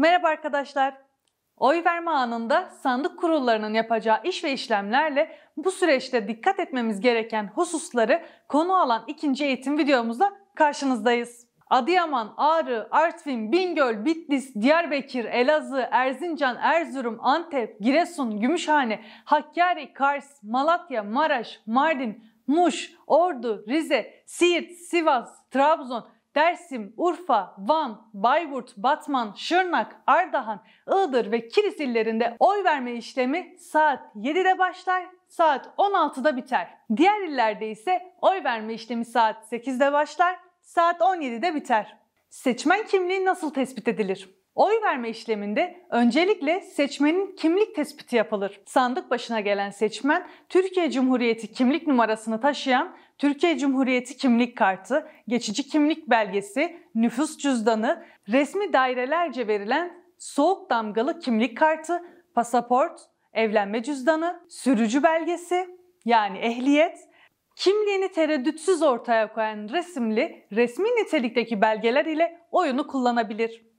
Merhaba arkadaşlar. Oy verme anında sandık kurullarının yapacağı iş ve işlemlerle bu süreçte dikkat etmemiz gereken hususları konu alan ikinci eğitim videomuzda karşınızdayız. Adıyaman, Ağrı, Artvin, Bingöl, Bitlis, Diyarbakır, Elazığ, Erzincan, Erzurum, Antep, Giresun, Gümüşhane, Hakkari, Kars, Malatya, Maraş, Mardin, Muş, Ordu, Rize, Siirt, Sivas, Trabzon, Dersim, Urfa, Van, Bayburt, Batman, Şırnak, Ardahan, Iğdır ve Kilis illerinde oy verme işlemi saat 7'de başlar, saat 16'da biter. Diğer illerde ise oy verme işlemi saat 8'de başlar, saat 17'de biter. Seçmen kimliği nasıl tespit edilir? Oy verme işleminde öncelikle seçmenin kimlik tespiti yapılır. Sandık başına gelen seçmen Türkiye Cumhuriyeti kimlik numarasını taşıyan Türkiye Cumhuriyeti kimlik kartı, geçici kimlik belgesi, nüfus cüzdanı, resmi dairelerce verilen soğuk damgalı kimlik kartı, pasaport, evlenme cüzdanı, sürücü belgesi yani ehliyet, kimliğini tereddütsüz ortaya koyan resimli resmi nitelikteki belgeler ile oyunu kullanabilir.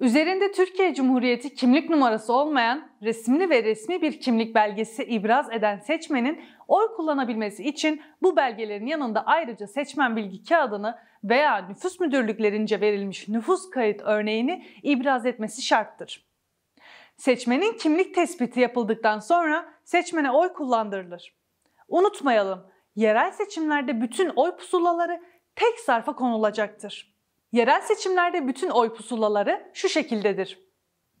Üzerinde Türkiye Cumhuriyeti kimlik numarası olmayan resimli ve resmi bir kimlik belgesi ibraz eden seçmenin oy kullanabilmesi için bu belgelerin yanında ayrıca seçmen bilgi kağıdını veya nüfus müdürlüklerince verilmiş nüfus kayıt örneğini ibraz etmesi şarttır. Seçmenin kimlik tespiti yapıldıktan sonra seçmene oy kullandırılır. Unutmayalım, yerel seçimlerde bütün oy pusulaları tek zarfa konulacaktır. Yerel seçimlerde bütün oy pusulaları şu şekildedir.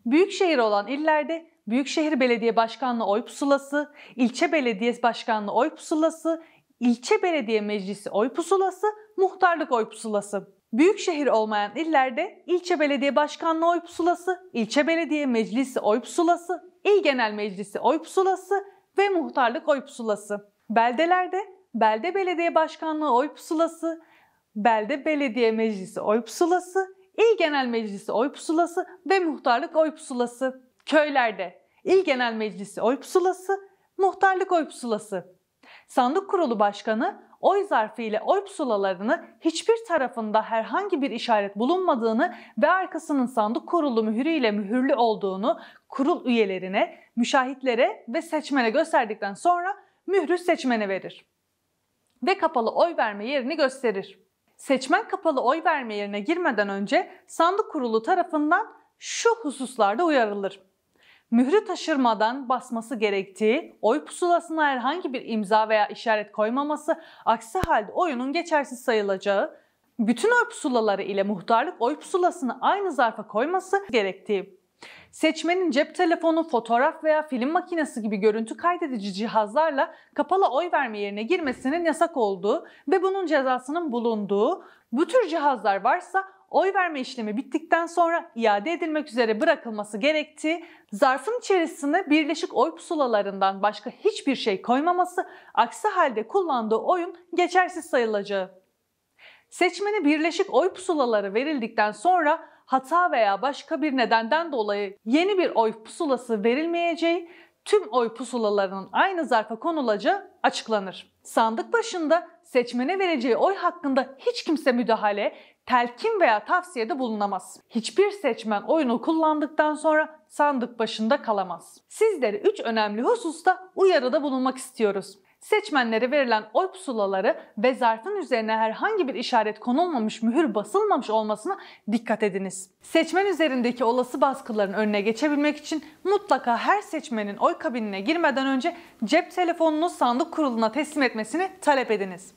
Büyükşehir olan illerde Büyükşehir Belediye Başkanlığı oy pusulası, ilçe belediye başkanlığı oy pusulası, ilçe belediye meclisi oy pusulası, muhtarlık oy pusulası. Büyükşehir olmayan illerde ilçe belediye başkanlığı oy pusulası, ilçe belediye meclisi oy pusulası, il genel meclisi oy pusulası ve muhtarlık oy pusulası. Beldelerde belde belediye başkanlığı oy pusulası, belde belediye meclisi oy pusulası, il genel meclisi oy pusulası ve muhtarlık oy pusulası. Köylerde il genel meclisi oy pusulası, muhtarlık oy pusulası. Sandık kurulu başkanı oy zarfı ile oy pusulalarını hiçbir tarafında herhangi bir işaret bulunmadığını ve arkasının sandık kurulu mühürü ile mühürlü olduğunu kurul üyelerine, müşahitlere ve seçmene gösterdikten sonra mührü seçmene verir ve kapalı oy verme yerini gösterir seçmen kapalı oy verme yerine girmeden önce sandık kurulu tarafından şu hususlarda uyarılır. Mührü taşırmadan basması gerektiği, oy pusulasına herhangi bir imza veya işaret koymaması, aksi halde oyunun geçersiz sayılacağı, bütün oy pusulaları ile muhtarlık oy pusulasını aynı zarfa koyması gerektiği. Seçmenin cep telefonu, fotoğraf veya film makinesi gibi görüntü kaydedici cihazlarla kapalı oy verme yerine girmesinin yasak olduğu ve bunun cezasının bulunduğu bu tür cihazlar varsa oy verme işlemi bittikten sonra iade edilmek üzere bırakılması gerektiği, zarfın içerisine birleşik oy pusulalarından başka hiçbir şey koymaması, aksi halde kullandığı oyun geçersiz sayılacağı. Seçmeni birleşik oy pusulaları verildikten sonra hata veya başka bir nedenden dolayı yeni bir oy pusulası verilmeyeceği, tüm oy pusulalarının aynı zarfa konulacağı açıklanır. Sandık başında seçmene vereceği oy hakkında hiç kimse müdahale, telkin veya tavsiyede bulunamaz. Hiçbir seçmen oyunu kullandıktan sonra sandık başında kalamaz. Sizleri 3 önemli hususta uyarıda bulunmak istiyoruz. Seçmenlere verilen oy pusulaları ve zarfın üzerine herhangi bir işaret konulmamış, mühür basılmamış olmasına dikkat ediniz. Seçmen üzerindeki olası baskıların önüne geçebilmek için mutlaka her seçmenin oy kabinine girmeden önce cep telefonunu sandık kuruluna teslim etmesini talep ediniz.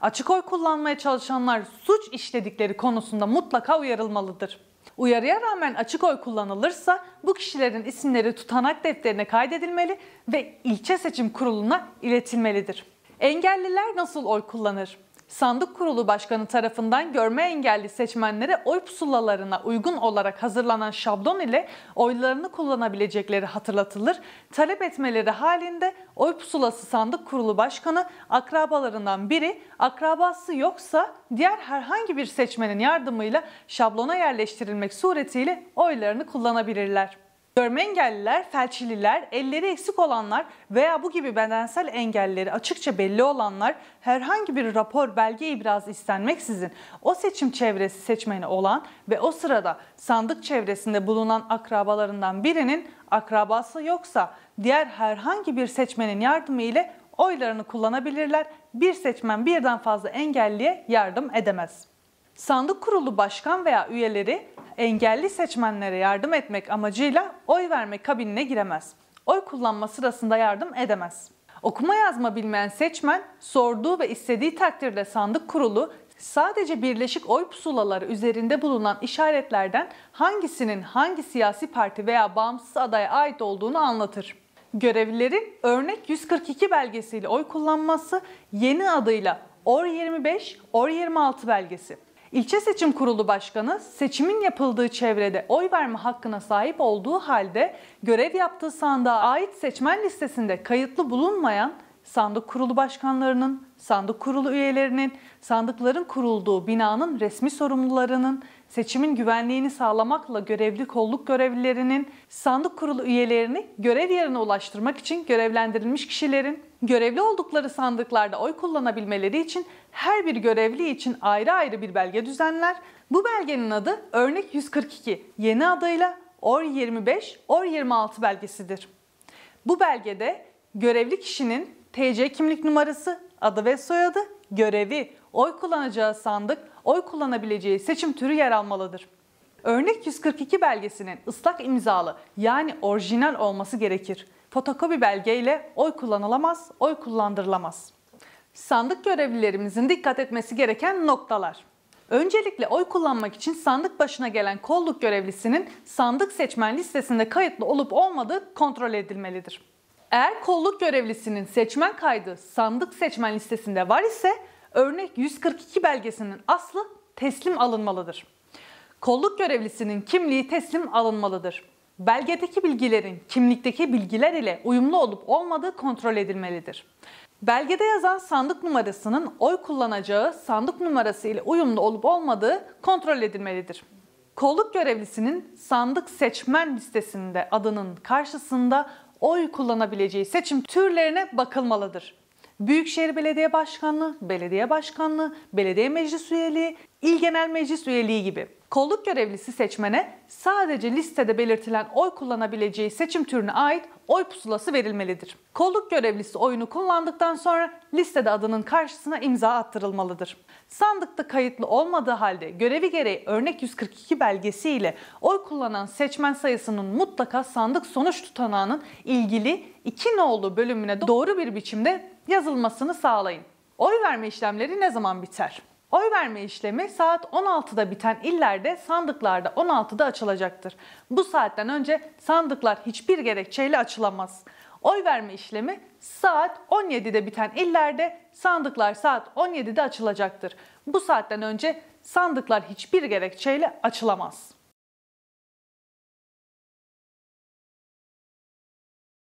Açık oy kullanmaya çalışanlar suç işledikleri konusunda mutlaka uyarılmalıdır. Uyarıya rağmen açık oy kullanılırsa bu kişilerin isimleri tutanak defterine kaydedilmeli ve ilçe seçim kuruluna iletilmelidir. Engelliler nasıl oy kullanır? sandık kurulu başkanı tarafından görme engelli seçmenlere oy pusulalarına uygun olarak hazırlanan şablon ile oylarını kullanabilecekleri hatırlatılır. Talep etmeleri halinde oy pusulası sandık kurulu başkanı akrabalarından biri, akrabası yoksa diğer herhangi bir seçmenin yardımıyla şablona yerleştirilmek suretiyle oylarını kullanabilirler. Görme engelliler, felçililer, elleri eksik olanlar veya bu gibi bedensel engelleri açıkça belli olanlar herhangi bir rapor, belge ibraz istenmeksizin o seçim çevresi seçmeni olan ve o sırada sandık çevresinde bulunan akrabalarından birinin akrabası yoksa diğer herhangi bir seçmenin yardımı ile oylarını kullanabilirler. Bir seçmen birden fazla engelliye yardım edemez. Sandık kurulu başkan veya üyeleri engelli seçmenlere yardım etmek amacıyla oy verme kabinine giremez. Oy kullanma sırasında yardım edemez. Okuma yazma bilmeyen seçmen sorduğu ve istediği takdirde sandık kurulu sadece birleşik oy pusulaları üzerinde bulunan işaretlerden hangisinin hangi siyasi parti veya bağımsız adaya ait olduğunu anlatır. Görevlilerin örnek 142 belgesiyle oy kullanması yeni adıyla OR25, OR26 belgesi. İlçe Seçim Kurulu Başkanı seçimin yapıldığı çevrede oy verme hakkına sahip olduğu halde görev yaptığı sandığa ait seçmen listesinde kayıtlı bulunmayan sandık kurulu başkanlarının, sandık kurulu üyelerinin, sandıkların kurulduğu binanın resmi sorumlularının, seçimin güvenliğini sağlamakla görevli kolluk görevlilerinin, sandık kurulu üyelerini görev yerine ulaştırmak için görevlendirilmiş kişilerin, görevli oldukları sandıklarda oy kullanabilmeleri için her bir görevli için ayrı ayrı bir belge düzenler. Bu belgenin adı Örnek 142 yeni adıyla OR 25, OR 26 belgesidir. Bu belgede görevli kişinin TC kimlik numarası, adı ve soyadı, görevi, oy kullanacağı sandık, oy kullanabileceği seçim türü yer almalıdır. Örnek 142 belgesinin ıslak imzalı yani orijinal olması gerekir. Fotokopi belge ile oy kullanılamaz, oy kullandırılamaz sandık görevlilerimizin dikkat etmesi gereken noktalar. Öncelikle oy kullanmak için sandık başına gelen kolluk görevlisinin sandık seçmen listesinde kayıtlı olup olmadığı kontrol edilmelidir. Eğer kolluk görevlisinin seçmen kaydı sandık seçmen listesinde var ise örnek 142 belgesinin aslı teslim alınmalıdır. Kolluk görevlisinin kimliği teslim alınmalıdır. Belgedeki bilgilerin kimlikteki bilgiler ile uyumlu olup olmadığı kontrol edilmelidir. Belgede yazan sandık numarasının oy kullanacağı sandık numarası ile uyumlu olup olmadığı kontrol edilmelidir. Kolluk görevlisinin sandık seçmen listesinde adının karşısında oy kullanabileceği seçim türlerine bakılmalıdır. Büyükşehir Belediye Başkanlığı, Belediye Başkanlığı, Belediye Meclis Üyeliği, İl Genel Meclis üyeliği gibi kolluk görevlisi seçmene sadece listede belirtilen oy kullanabileceği seçim türüne ait oy pusulası verilmelidir. Kolluk görevlisi oyunu kullandıktan sonra listede adının karşısına imza attırılmalıdır. Sandıkta kayıtlı olmadığı halde görevi gereği örnek 142 belgesi ile oy kullanan seçmen sayısının mutlaka sandık sonuç tutanağının ilgili iki nolu bölümüne doğru bir biçimde yazılmasını sağlayın. Oy verme işlemleri ne zaman biter? Oy verme işlemi saat 16'da biten illerde sandıklarda 16'da açılacaktır. Bu saatten önce sandıklar hiçbir gerekçeyle açılamaz. Oy verme işlemi saat 17'de biten illerde sandıklar saat 17'de açılacaktır. Bu saatten önce sandıklar hiçbir gerekçeyle açılamaz.